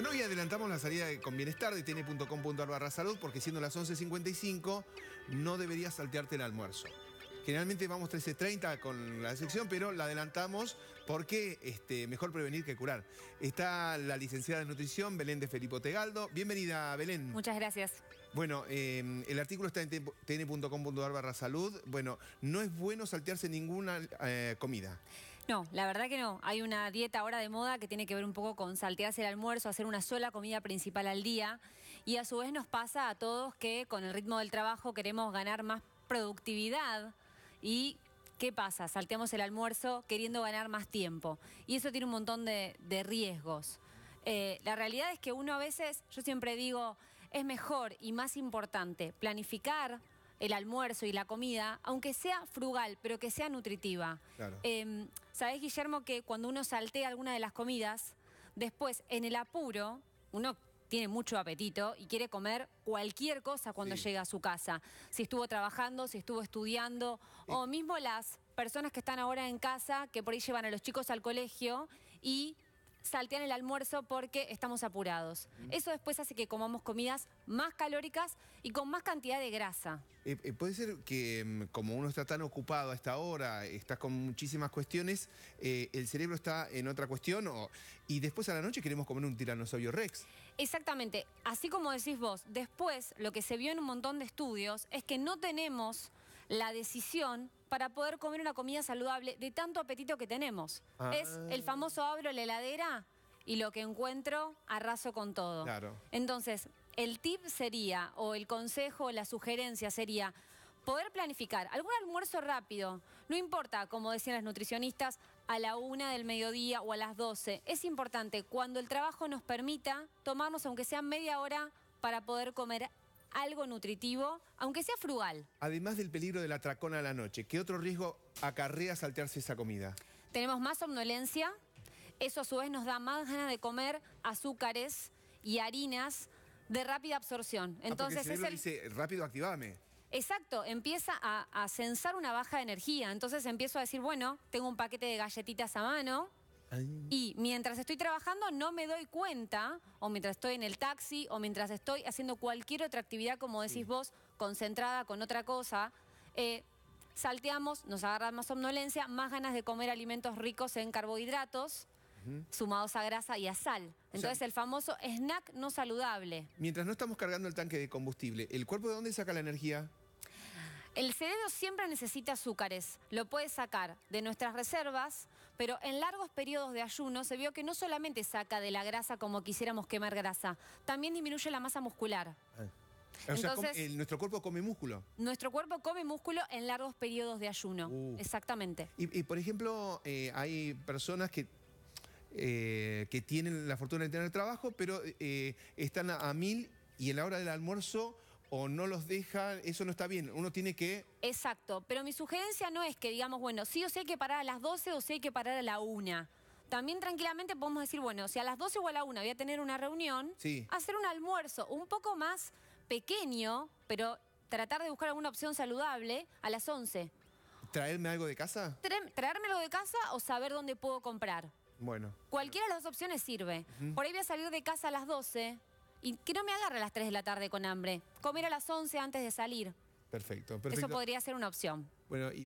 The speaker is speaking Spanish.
Bueno, hoy adelantamos la salida con bienestar de tn.com.ar barra salud porque siendo las 11.55 no deberías saltearte el almuerzo. Generalmente vamos 13.30 con la sección, pero la adelantamos porque este, mejor prevenir que curar. Está la licenciada de nutrición, Belén de Felipe Tegaldo. Bienvenida, Belén. Muchas gracias. Bueno, em, el artículo está en tn.com.ar barra salud. Bueno, no es bueno saltearse ninguna eh, comida. No, la verdad que no. Hay una dieta ahora de moda que tiene que ver un poco con saltearse el almuerzo, hacer una sola comida principal al día. Y a su vez nos pasa a todos que con el ritmo del trabajo queremos ganar más productividad y ¿qué pasa? Salteamos el almuerzo queriendo ganar más tiempo. Y eso tiene un montón de, riesgos. Eh, la realidad es que uno a veces, yo siempre digo, es mejor y más importante planificar el almuerzo y la comida, aunque sea frugal, pero que sea nutritiva. Em, Sabés, Guillermo, que cuando uno saltea alguna de las comidas, después en el apuro, uno tiene mucho apetito y quiere comer cualquier cosa cuando llega a su casa. Si estuvo trabajando, si estuvo estudiando, o mismo las personas que están ahora en casa, que por ahí llevan a los chicos al colegio y saltean el almuerzo porque estamos apurados. Mm. Eso después hace que comamos comidas más calóricas y con más cantidad de grasa. Eh, eh, puede ser que mm, como uno está tan ocupado a esta hora, está con muchísimas cuestiones, eh, el cerebro está en otra cuestión y después a la noche queremos comer un tiranosaurio rex. Exactamente, así como decís vos, después lo que se vio en un montón de estudios es que no tenemos la decisión para poder comer una comida saludable de tanto apetito que tenemos. Ah. Es el famoso abro la heladera y lo que encuentro arraso con todo. Entonces, el tip sería, o el consejo, la sugerencia sería poder planificar algún almuerzo rápido. No importa, como decían las nutricionistas, a la una del mediodía o a las doce. Es importante cuando el trabajo nos permita tomarnos, aunque sea media hora, para poder comer algo nutritivo, aunque sea frugal. Además del peligro de la tracona a la noche, ¿qué otro riesgo acarrea saltearse esa comida? Tenemos más somnolencia, eso a su vez nos da más ganas de comer azúcares y harinas de rápida absorción. Ah, Entonces es el... dice, rápido activame. Exacto, empieza a, a, una baja de energía. Entonces empiezo a decir, bueno, tengo un paquete de galletitas a mano, y mientras estoy trabajando no me doy cuenta, o mientras estoy en el taxi, o mientras estoy haciendo cualquier otra actividad, como decís vos, concentrada con otra cosa, eh, salteamos, nos agarra más somnolencia, más ganas de comer alimentos ricos en carbohidratos, sumados a grasa y a sal. Entonces el famoso snack no saludable. Mientras no estamos cargando el tanque de combustible, ¿el cuerpo de dónde saca la energía? El cerebro siempre necesita azúcares, lo puede sacar de nuestras reservas, pero en largos periodos de ayuno se vio que no solamente saca de la grasa como quisiéramos quemar grasa, también disminuye la masa muscular. Ah. O sea, eh, nuestro cuerpo come músculo. Nuestro cuerpo come músculo en largos periodos de ayuno, uh. exactamente. Y, por ejemplo, eh, hay personas que eh, que tienen la fortuna de tener trabajo, pero están a, a, mil y en la hora del almuerzo o no los deja, eso no está bien, uno tiene que... Exacto, pero mi sugerencia no es que digamos, bueno, sí o sí hay que parar a las 12 o sí hay que parar a la 1. También tranquilamente podemos decir, bueno, si a las 12 o a la 1 voy a tener una reunión, hacer un almuerzo un poco más pequeño, pero tratar de buscar alguna opción saludable a las 11. ¿Traerme algo de casa? traerme algo de casa o saber dónde puedo comprar. Bueno. Cualquiera de las dos opciones sirve. Por ahí voy a salir de casa a las 12 y que no me agarre a las 3 de la tarde con hambre. Comer a las 11 antes de salir. Perfecto, perfecto. Eso podría ser una opción. Bueno,